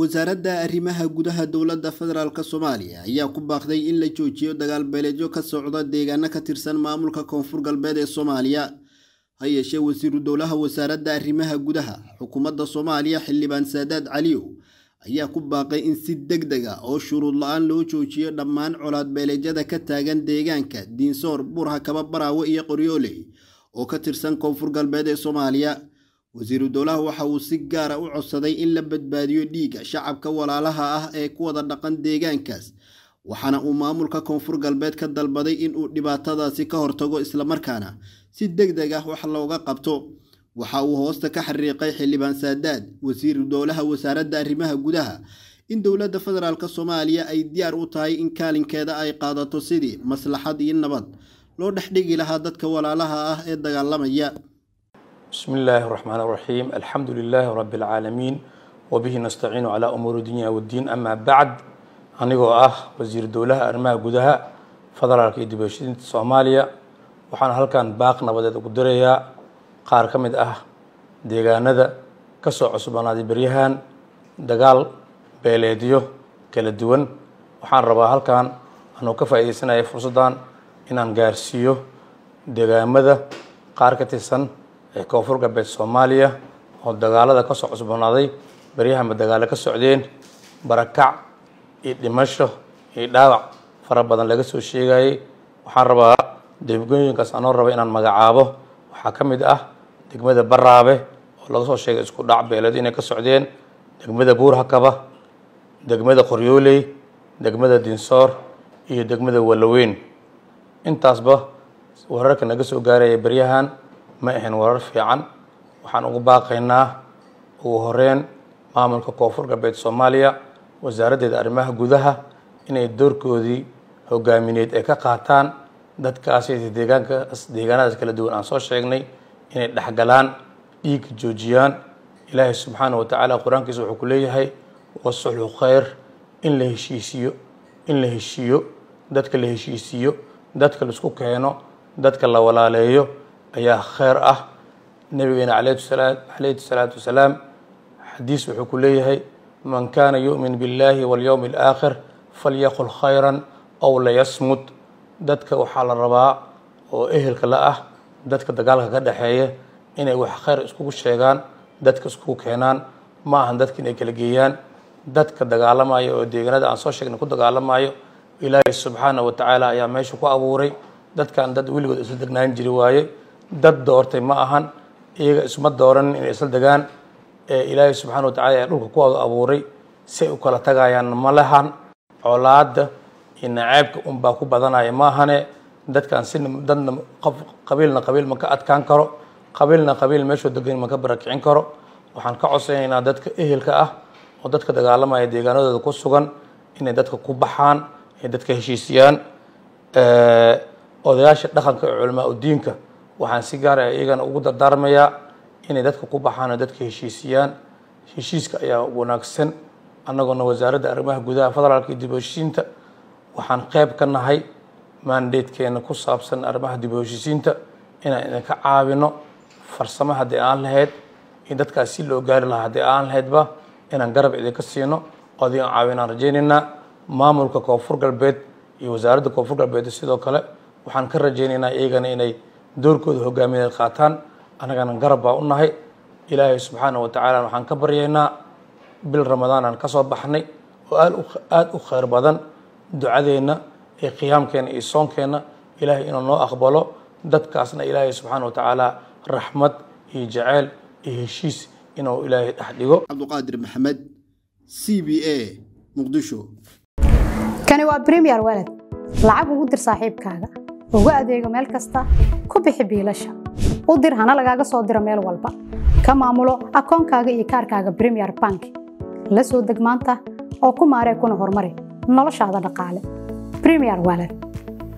wasaaradda arrimaha gudaha dowladda federaalk soomaaliya ayaa ku baaqday in la joojiyo dagaal beeleedyo ka socda deegaano ka tirsan maamulka koonfur galbeed ee soomaaliya ha yeeshee wasiiru dowlaha wasaaradda arrimaha gudaha xukuumadda soomaaliya xildhibaan saadaad caliyow ayaa ku baaqay in si deg dega ah oo shuruud la-aan loo joojiyo dhammaan colaad beeleedyada ka taagan deegaanka diinsoor burha kaba baraawe iyo qoryooley oo ka tirsan koonfur galbeed ee soomaaliya wasiiru dowlaha waxa uu si gaara ah u codsaday in la badbaadiyo dhiigga shacabka walaalaha ah ee ku wada dhaqan deegaankaas waxaana uu maamulka koonfur galbeed ka dalbaday in uu dhibaatadaasi ka hortago islamarkaana si deg deg ah wax looga qabto waxa uu hoosta ka xariiqay xildhibaan saadaad wasiiru dowlaha wasaaradda arrimaha gudaha in dowladda federaalk soomaaliya ay diyaar u tahay in kaalinkeeda ay qaadato sidii maslaxad iyo nabad loo dhex dhigi lahaa dadka walaalaha ah ee dagaalamaya بسم الله raxmaan الرحيم alxamdu لله رب alcaalamiin wabihi nastaciinu على umuuri الدنيا والدين أما bacd anigoo ah wasiir dowlaha arrimaha gudaha federaalka iyo dibashadiinta soomaaliya waxaan halkan baaq nabadeed ugu dirayaa qaar ka mid ah deegaanada ka soo cusbaanaaday beryahan dagaal beeleedyo kala duwan waxaan rabaa halkan anuu ka faa'iidaysanaya fursadan inaan gaarsiiyo deegaamada qaar ka tirsan ee koonfur galbeed soomaaliya oo dagaalada kasoo cusbanaaday baryahama dagaalo ka socdeen barakac iyo dhimasho iyo dhaawac fara badan laga soo sheegayay waxaan rabaa degmooyinkaas anoo raba inaan magacaabo waxaa ka mid ah degmada baraabe oo laga soo sheegay isku dhac beeleed inay ka socdeen degmada buurhakaba degmada qoryooley degmada dinsoor iyo degmada walaweyn intaasba wararka naga soo gaaraya baryahan ma ahayn warar fiican waxaan ugu baaqaynaa ugu horeyn maamulka koonfur galbeed soomaaliya wasaaraddeeda arrimaha gudaha inay doorkoodii hogaamineed ay ka qaataan dadkaasi deegaankaas deegaanadaas kala duwan aan soo sheegnay inay dhexgalaan dhiig joojiyaan ilaahay subxaana wa tacaala qur-aankiisa wuxuu ku leeyahay wasuxlu khayr in la heshiisiiyo in la heshiiyo dadka la heshiisiiyo dadka laisku keeno dadka la walaaleeyo ayaa kheer ah nabigeena alayhi salaatu wasalaam xadiis wuxuu ku leeyahay man kaana yuؤmin billaahi wاlyowm اlآakhir falyaqul khayran ow layasmut dadka waxaa la rabaa oo ehelka la ah dadka dagaalka ka dhexeeya inay wax khayr iskugu sheegaan dadka iskugu keenaan ma ahan dadka inay kala geeyaan dadka dagaalamaya oo deegaanada aan soo sheegnay ku dagaalamaayo ilaahay subxaana wa tacaala ayaa meesha ku abuuray dadkaan dad weligood isu degnaan jiri waaye dad doortay ma ahan iyaga isma dooranin inay isla degaan ee ilaahay subxaana wa tacala ee dhulka kuwada abuuray si ay u kala tagayaan ma lahan colaadda iyo naceebka unbaa ku badanaya ma ahane dadkan si dadna qof qabiilna qabiil ma ka adkaan karo qabiilna qabiil meeshuu degan ma ka barakicin karo waxaan ka codsanaynaa dadka ehelka ah oo dadka dagaalamaya deegaanadooda ku sugan inay dadka ku baxaan ay dadka heshiisiyaan odayaasha dhaqanka ee culamaa udiinka waxaan si gaaraya ah iyagana ugu dardaarmayaa inay dadka ku baxaan oo dadka heshiisiyaan heshiiska ayaa wanaagsan annaguna wasaaradda arrimaha gudaha federaalka iyo dib heshiisiinta waxaan qeyb ka nahay maandatekeena ku saabsan arrimaha dib heshiisiinta inaan idinka caawino farsamo haddii aan lahayd in dadkaas si loo gaari lahaa haddii aan lahaydba inaan garab idinka siino oo adii caawinaan rajaynaynaa maamulka koonfur galbeed iyo wasaaradda koonfur galbeed sidoo kale waxaan ka rajaynaynaa iyagana inay doorkooda hogaamiya qaataan annagana garab baa u nahay ilaahay subxaana wa tacaala waxaan ka baryaynaa bil ramadaan aan ka soo baxnay oo aada u kheyr badan ducadeenna iyo qiyaamkeenna iyo soonkeenna ilaahay inuu noo aqbalo dadkaasna ilaahay subxaana wa tacaala raxmad iyo jaceyl iyo heshiis inuu ilaahay dhex dhigo cabduqaadir maxamed c b a muqdisho kani waa premier walad lacag ugu dir saaxiibkaaga uga adeego meel kasta ku bixi biilasha u dir hana lagaaga soo diro meel walba ka maamulo akoonkaaga iyo kaarkaaga bremiyer bank la soo deg maanta oo ku maaree kuna horumari noloshaada dhaqaale bremiyer walet